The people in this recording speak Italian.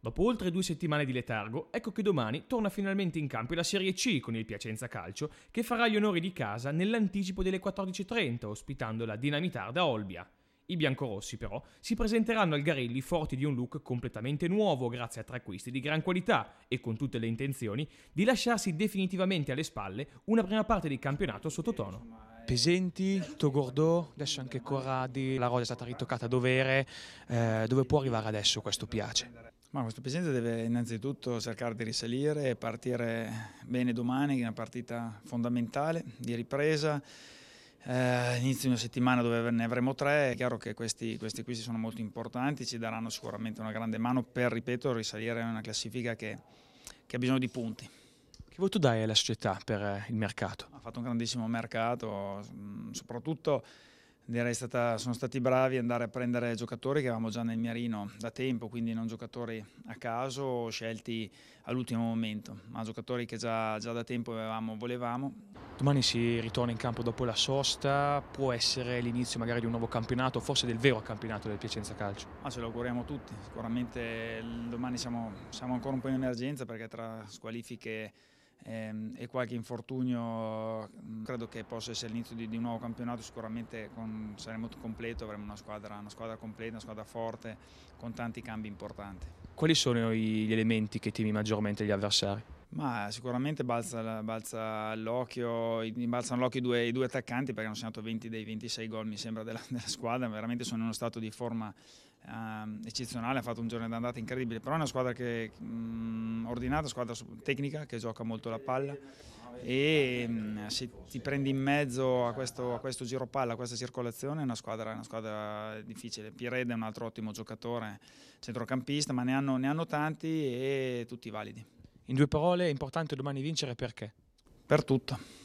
Dopo oltre due settimane di letargo, ecco che domani torna finalmente in campo la Serie C con il Piacenza Calcio, che farà gli onori di casa nell'anticipo delle 14.30, ospitando la Dinamitarda Olbia. I biancorossi, però, si presenteranno al Garelli forti di un look completamente nuovo grazie a tre acquisti di gran qualità e con tutte le intenzioni di lasciarsi definitivamente alle spalle una prima parte di campionato sottotono. Pesenti, Togordò, adesso anche Corradi, la rosa è stata ritoccata a dovere, eh, dove può arrivare adesso questo piace? Ma questo Presidente deve innanzitutto cercare di risalire e partire bene domani, una partita fondamentale di ripresa. Eh, inizio di una settimana dove ne avremo tre, è chiaro che questi, questi acquisti sono molto importanti, ci daranno sicuramente una grande mano per, ripeto, risalire in una classifica che, che ha bisogno di punti. Che voto dai alla società per il mercato? Ha fatto un grandissimo mercato, mm, soprattutto direi stata, sono stati bravi ad andare a prendere giocatori che avevamo già nel mirino da tempo, quindi non giocatori a caso scelti all'ultimo momento, ma giocatori che già, già da tempo avevamo, volevamo. Domani si ritorna in campo dopo la sosta, può essere l'inizio magari di un nuovo campionato, forse del vero campionato del Piacenza Calcio? Ma ah, ce lo auguriamo tutti, sicuramente domani siamo, siamo ancora un po' in emergenza perché tra squalifiche Ehm, e qualche infortunio mm, credo che possa essere l'inizio di, di, un nuovo campionato sicuramente con, saremo completo, avremo una squadra, una squadra completa, una squadra forte con tanti cambi importanti. Quali sono gli elementi che temi maggiormente gli avversari? Ma sicuramente balza, balza l'occhio, balzano l'occhio i, i due, attaccanti perché hanno segnato 20 dei 26 gol mi sembra della, della squadra, veramente sono in uno stato di forma eh, eccezionale, ha fatto un giorno d'andata incredibile, però è una squadra che mh, mm, ordinata, squadra tecnica che gioca molto la palla e mm, se ti prendi in mezzo a questo, a questo giro palla, a questa circolazione, è una squadra, una squadra difficile. Pired è un altro ottimo giocatore, centrocampista, ma ne hanno, ne hanno tanti e tutti validi. In due parole, è importante domani vincere perché? Per tutto.